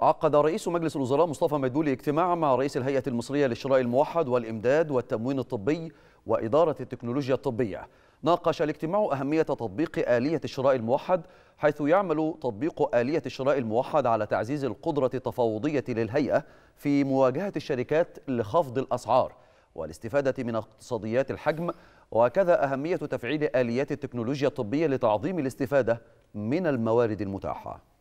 عقد رئيس مجلس الوزراء مصطفى مدبولي اجتماع مع رئيس الهيئة المصرية للشراء الموحد والإمداد والتموين الطبي وإدارة التكنولوجيا الطبية ناقش الاجتماع أهمية تطبيق آلية الشراء الموحد حيث يعمل تطبيق آلية الشراء الموحد على تعزيز القدرة التفاوضية للهيئة في مواجهة الشركات لخفض الأسعار والاستفادة من اقتصاديات الحجم وكذا أهمية تفعيل آليات التكنولوجيا الطبية لتعظيم الاستفادة من الموارد المتاحة